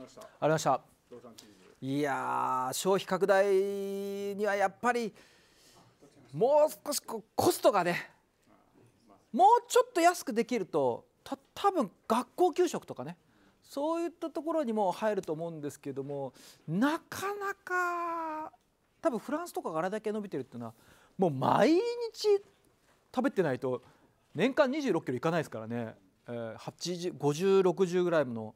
ありました。いや消費拡大にはやっぱりもう少しコストがねもうちょっと安くできるとた多分学校給食とかねそういったところにも入ると思うんですけどもなかなか多分フランスとかがあれだけ伸びてるっていうのはもう毎日食べてないと年間2 6キロいかないですからね、えー、5060ぐらいの。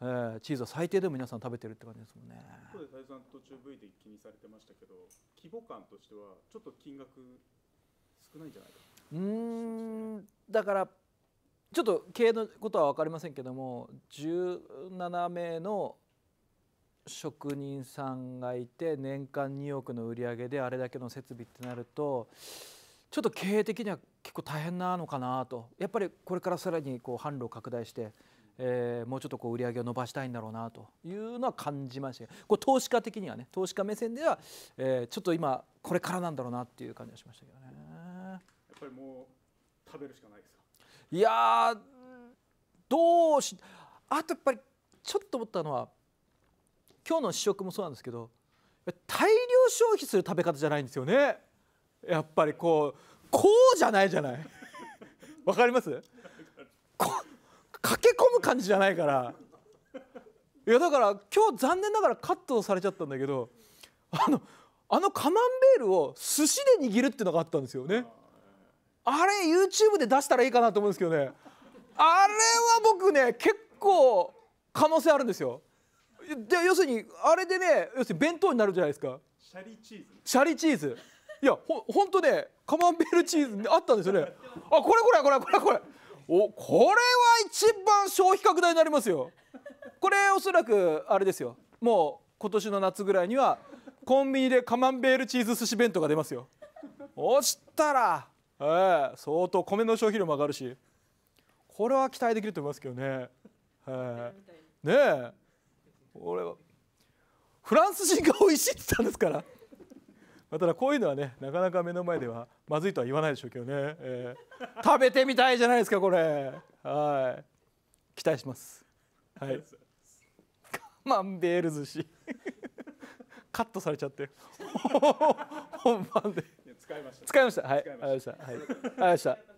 えー、チーズは最低でも皆さん食べてるって感じですもんね。そこです。大さん途中 V で気にされてましたけど、規模感としてはちょっと金額少ないんじゃないか。うん。だからちょっと経営のことは分かりませんけども、17名の職人さんがいて年間2億の売り上げであれだけの設備ってなると。ちょっと経営的には結構大変なのかなとやっぱりこれからさらにこう販路を拡大してえー、もうちょっとこう売り上げを伸ばしたいんだろうなというのは感じましたこれ投資家的にはね投資家目線では、えー、ちょっと今これからなんだろうなっていう感じがしましたけどねやっぱりもう食べるしかないですかいやどうしあとやっぱりちょっと思ったのは今日の試食もそうなんですけど大量消費する食べ方じゃないんですよねやっぱりこうこうじゃないじゃないわかりますけ込む感じじゃないからいやだから今日残念ながらカットされちゃったんだけどあのあのカマンベールを寿司で握るっていうのがあったんですよねあれ YouTube で出したらいいかなと思うんですけどねあれは僕ね結構可能性あるんですよで要するにあれでね要するに弁当になるじゃないですかシャリチーズシャリチーズいやほほんとねカマンベールチーズあったんですよねあこれこれこれこれこれおこれは一番消費拡大になりますよこれおそらくあれですよもう今年の夏ぐらいにはコンビニでカマンベールチーズ寿司弁当が出ますよそしたら、えー、相当米の消費量も上がるしこれは期待できると思いますけどね、えー、ねえ俺はフランス人が美味しいって言ったんですからまあ、ただこういうのはねなかなか目の前ではまずいとは言わないでしょうけどね、えー、食べてみたいじゃないですかこれはい期待しますはいカマンベール寿司カットされちゃってる 本番で使いました使いましたはいありがとうごいましたはいありがとうございました